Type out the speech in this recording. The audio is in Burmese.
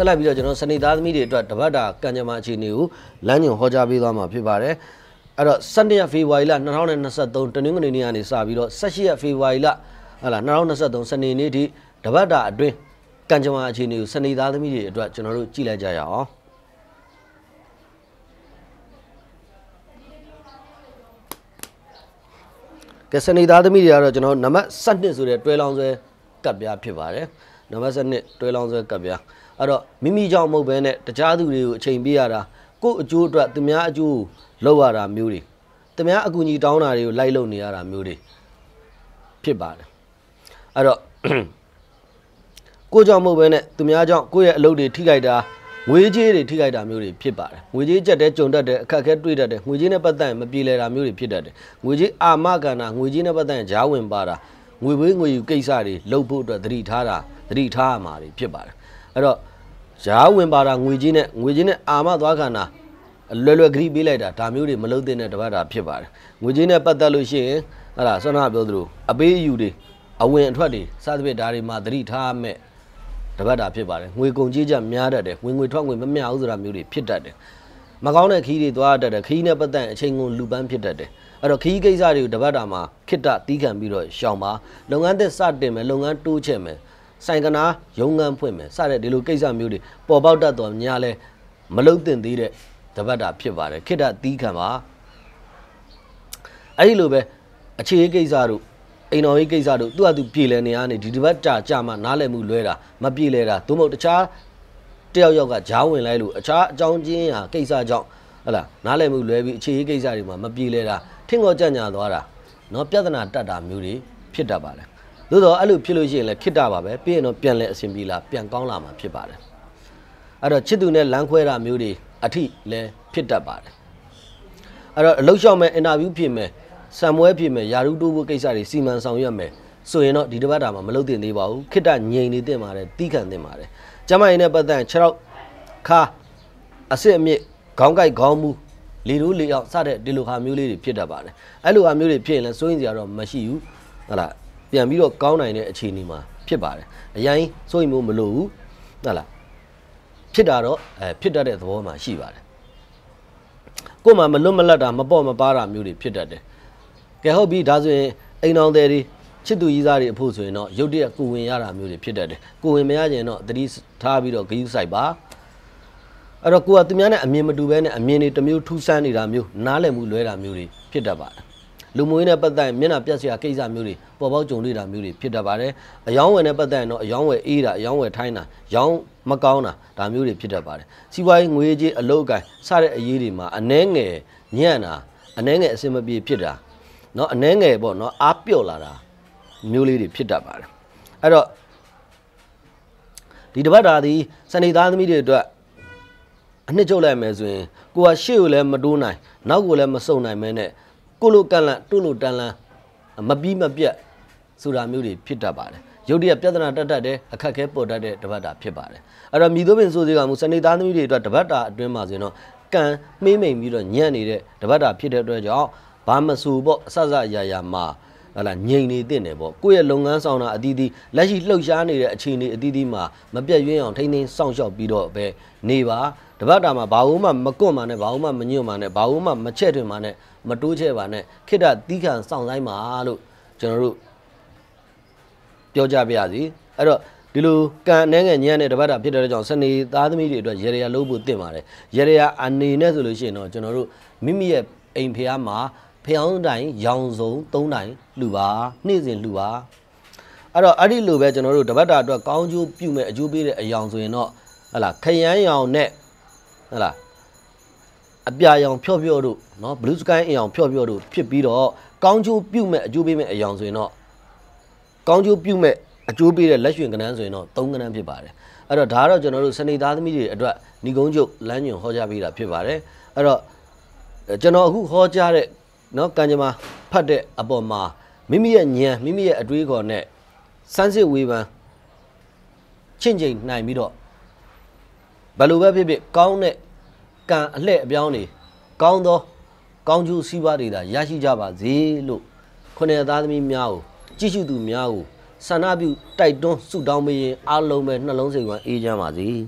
ဆက်လက်ပြီးတော့ကျွန်တော်စနေသားသမီးတွေအတွက်တပတ်တာကံကြမ္မာအခြေအနေကိုလမ်းညွှန်ဟောကြားပေးသွားမှာဖြစ်ပါတယ်အဲ့တော့17ရက်ဖေဖော်ဝါရီလ2023တနင်္ဂနွေနေ့ကနေစပြီးတော့18ရက်ဖေဖော်ဝါရီလဟလာ2023စနေနေ့ထိတပတ်တာအတွင်းကံကြမ္မာအခြေအနေကိုစနေသားသမီးတွေအတွက်ကျွန်တော်တို့ကြည့်လိုက်ကြရအောင်ကစနေသားသမီးတွေကတော့ကျွန်တော်နံပါတ်7ဆိုတဲ့တွဲလောင်းဆွဲကပ်ပြားဖြစ်ပါတယ်နံပါတ်7တွဲလောင်းဆွဲကပ်ပြားအဲ့တော့မိမိကြောင့်မဟုတ်ဘဲနဲ့တခြားသူတွေကိုအချိန်ပေးရတာကို့အကျိုးအတွက်သူများအကျိုးလောက်ရတာမျိုးတွေသူများအကူအညီတောင်းတာတွေကိုလိုက်လုပ်နေရတာမျိုးတွေဖြစ်ပါတယ်အဲ့တော့ကို့ကြောင့်မဟုတ်ဘဲနဲ့သူများကြောင့်ကို့ရဲ့အလုပ်တွေထိခိုက်တာငွေကြေးတွေထိခိုက်တာမျိုးတွေဖြစ်ပါတယ်ငွေကြေးကြက်တဲ့ကြုံတတ်တဲ့အခက်အခဲတွေ့တတ်တယ်ငွေကြေးနဲ့ပတ်သက်ရင်မပြေလည်တာမျိုးတွေဖြစ်တတ်တယ်ငွေကြေးအာမခံတာငွေကြေးနဲ့ပတ်သက်ရင်ဈာဝင်ပါတာငွေဝေးငွေယူကိစ္စတွေလုပ်ဖို့အတွက်သတိထားတာသတိထားရမှာတွေဖြစ်ပါတယ်အဲ့တော့ရားဝင်ပါတာငွေကြီးနဲ့ငွေကြီးနဲ့အာမသွားခံတာအလွယ်လွယ်ကတိပေးလိုက်တာဒါမျိုးတွေမလုပ်သင့်တဲ့တပတ်တာဖြစ်ပါတယ်ငွေကြီးနဲ့ပတ်သက်လို့ရှိရင်အဲ့ဒါဆွမ်းနာပြောသလိုအပေးအယူတွေအဝင်အထွက်တွေစသဖြင့်ဒါတွေမှာသတိထားမဲ့တပတ်တာဖြစ်ပါတယ်ငွေကုန်ကြေးကြများတတ်တယ်ဝင်ငွေထွက်ငွေမမျှဘူးဆိုတာမျိုးတွေဖြစ်တတ်တယ်မကောင်းတဲ့ခီးတွေသွားတတ်တယ်ခီးနဲ့ပတ်သက်အချိန်ကုန်လူပန်းဖြစ်တတ်တယ်အဲ့တော့ခီးကိစ္စတွေကိုတပတ်တာမှာခိတ္တတီးခံပြီးတော့ရှောင်ပါလုပ်ငန်းသစ်စတင်မယ်လုပ်ငန်းတိုးချဲ့မယ်ဆိုင်ကနာရုံငန်းဖွင့်မယ်စတဲ့ဒီလိုကိစ္စမျိုးတွေပေါ်ပေါက်တတ်တော်များလဲမလုံတင်သေးတဲ့တပတ်တာဖြစ်ပါတယ်ခိတ္တသီးခံပါအဲ့ဒီလိုပဲအခြေရေးကိစ္စတို့အိမ်တော်ရေးကိစ္စတို့သူ့အတူပြည်လဲနေရနေဒီတပတ်တာကြာမှနားလည်မှုလွဲတာမပြည်လဲတာသို့မဟုတ်တခြားတယောက်ယောက်ကဂျားဝင်လိုက်လို့အခြားအကြောင်းချင်းဟာကိစ္စကြောင့်ဟလာနားလည်မှုလွဲပြီးအခြေရေးကိစ္စတွေမှာမပြေလဲတာထင်ကောကြံ့ညာသွားတာเนาะပြဿနာတက်တာမျိုးတွေဖြစ်တတ်ပါလေသို့တော့အဲ့လိုဖြစ်လို့ရှိရင်လည်းခိတ္တပါပဲပြီးရင်တော့ပြန်လဲအဆင်ပြေလာပြန်ကောင်းလာမှာဖြစ်ပါတယ်အဲ့တော့ချစ်သူနဲ့လမ်းခွဲတာမျိုးတွေအထိလည်းဖြစ်တတ်ပါတယ်အဲ့တော့အလုပ်လျှောက်မယ်အင်တာဗျူးဖြစ်မယ်ဆံမွဲဖြစ်မယ်ယာရုတိုးဖို့ကိစ္စတွေစီမံဆောင်ရွက်မယ်ဆိုရင်တော့ဒီတစ်ပတ်တာမှာမလုပ်တင်သေးပါဘူးခိတ္တငြိမ်နေတင်ပါတယ်တီးခံတင်ပါတယ်ကျမရင်နဲ့ပတ်သက်6ရောက်ခါအစစ်အမြစ်ခေါင်းကိုက်ခေါင်းမူလေတို့လေအောင်စတဲ့ဒီလိုဟာမျိုးလေးတွေဖြစ်တတ်ပါတယ်အဲ့လိုဟာမျိုးတွေဖြစ်ရင်လည်းစိုးရင်စရာတော့မရှိဘူးဟုတ်လားပြန်ပြီးတော့ကောင်းနိုင်တဲ့အခြေအနေမှာဖြစ်ပါတယ်အရင်စိုးရိမ်မှုမလိုဘူးဟုတ်လားဖြစ်တာတော့အဲဖြစ်တတ်တဲ့သဘောမှာရှိပါတယ်ကို့မှာမလွတ်မလပ်တာမပေါ့မပါတာမျိုးတွေဖြစ်တတ်တယ်ကဲဟုတ်ပြီဒါဆိုရင်အိမ်တော်တွေချစ်သူကြီးစားတွေအဖို့ဆိုရင်တော့ရုတ်တရက်ကိုဝင်ရတာမျိုးတွေဖြစ်တတ်တယ်ကိုဝင်မရရင်တော့သတိထားပြီးတော့ဂရုစိုက်ပါအဲ့တော့ကိုကသူများနဲ့အမြင်မတူဘဲနဲ့အမြင်တွေတမျိုးထူးဆန်းနေတာမျိုးနားလည်မှုလွဲတာမျိုးတွေဖြစ်တတ်ပါတယ်လူမှုရေးနဲ့ပတ်သက်ရင်မျက်နှာပြတ်စရာကိစ္စမျိုးတွေပေါ်ပေါက်ကြုံတွေ့တာမျိုးတွေဖြစ်တတ်ပါတယ်အယောင်းဝယ်နဲ့ပတ်သက်ရင်တော့အယောင်းဝယ်အေးတာအယောင်းဝယ်ထိုင်းတာရောင်းမကောင်းတာဒါမျိုးတွေဖြစ်တတ်ပါတယ်စီးပွားရေးငွေကြေးအလုပ်အကိုင်စတဲ့အရေးတွေမှာအနှဲငယ်ညံ့တာအနှဲငယ်အဆင်မပြေဖြစ်တာเนาะအနှဲငယ်ပေါ့เนาะအားပျော့လာတာမျိုးလေးတွေဖြစ်တတ်ပါတယ်အဲ့တော့ဒီတပတ်တာဒီစနေသားသမီးတွေအတွက်အနှစ်ချုပ်လိုက်မယ်ဆိုရင်ကိုကရှေ့ကိုလည်းမတိုးနိုင်နောက်ကိုလည်းမစုံနိုင်မဲနဲ့ကိုလိုကန့်လန့်တို့လိုတန်လန်းမပြီးမပြတ်ဆိုတာမျိုးတွေဖြစ်တတ်ပါတယ်ရုပ်တရက်ပြဿနာတက်တတ်တယ်အခက်ခဲပေါ်တတ်တဲ့တပတ်တာဖြစ်ပါတယ်အဲ့တော့မိသွပင်စိုးစေးကမူစနေသားသမီးတွေအတွက်တပတ်တာအတွင်းမှာဆိုရင်တော့ကံမေးမိန်ပြီးတော့ညံ့နေတဲ့တပတ်တာဖြစ်တဲ့အတွက်ကြောင့်ဘာမဆူပေါ့အဆဆအရာရာမှာဟလာငြိမ်နေတင့်တယ်ပေါ့ကိုယ့်ရဲ့လုပ်ငန်းဆောင်တာအသီးသီးလက်ရှိလှုပ်ရှားနေတဲ့အခြေအနေအသီးသီးမှာမပြတ်ရွံ့အောင်ထိန်းသိမ်းစောင့်ရှောက်ပြီးတော့ပဲနေပါတပတ်တာမှာဘာလို့မှမကွန့်မှနဲ့ဘာလို့မှမညွန့်မှနဲ့ဘာလို့မှမချက်တွင်မှနဲ့မတိုးချဲ့ပါနဲ့ခိတတီးခံစောင့်ဆိုင်ပါလို့ကျွန်တော်တို့ပြောကြပါရစီအဲ့တော့ဒီလိုကံအနှဲငယ်ညံ့တဲ့တပတ်တာဖြစ်တဲ့ကြောင့်စနေသားသမီးတွေအတွက်ရေရရာလုပ်ဖို့တင့်ပါတယ်ရေရရာအနေနဲ့ဆိုလို့ရှိရင်တော့ကျွန်တော်တို့မိမိရဲ့အိမ်ဖျားမှာဖျောင်းတိုင်းရောင်စုံ၃တိုင်းလှူပါနေ့စဉ်လှူပါအဲ့တော့အဲ့ဒီလိုပဲကျွန်တော်တို့တပတ်တာအတွက်ကောင်းကျိုးပြုမဲ့အကျိုးပေးတဲ့အယောင်ဆိုရင်တော့ဟလာခရမ်းရောင်နဲ့ဟလားအပြာရောင်ဖြော့ဖြော့တို့နော် blue sky အင်အောင်ဖြော့ဖြော့တို့ဖြစ်ပြီးတော့ကောင်းချိုးပြုတ်မဲ့အကျိုးပေးမဲ့အရောင်ဆိုရင်တော့ကောင်းချိုးပြုတ်မဲ့အကျိုးပေးတဲ့လက်ရွှင်ကဏန်းဆိုရင်တော့၃ကဏန်းဖြစ်ပါတယ်အဲ့တော့ဒါကတော့ကျွန်တော်တို့စနေသားသမီးတွေအတွက်ဏီကုန်းချုပ်လမ်းညွန်ဟောကြားပေးတာဖြစ်ပါတယ်အဲ့တော့ကျွန်တော်အခုဟောကြားတဲ့နော်ကံကြမ္မာဖတ်တဲ့အပေါ်မှာမိမိရဲ့ဉာဏ်မိမိရဲ့အတွေးခေါ်နဲ့စမ်းစစ်ဝေဖန်ချင့်ချိန်နိုင်ပြီးတော့ဘယ်လိုပဲဖြစ်ဖြစ်ကောင်းတဲ့ကံအလှည့်အပြောင်းတွေကောင်းသော ကောင်းကျိုးစီးပွားတွေသာရရှိကြပါစေလို့ခုနှစ်သားသမီးများကိုကြည့်ရှုသူများကိုဆန္ဒပြုတိုက်တွန်းဆုတောင်းပေးရင်အားလုံးပဲနှလုံးစိတ်ဝမ်းအေးချမ်းပါစေ။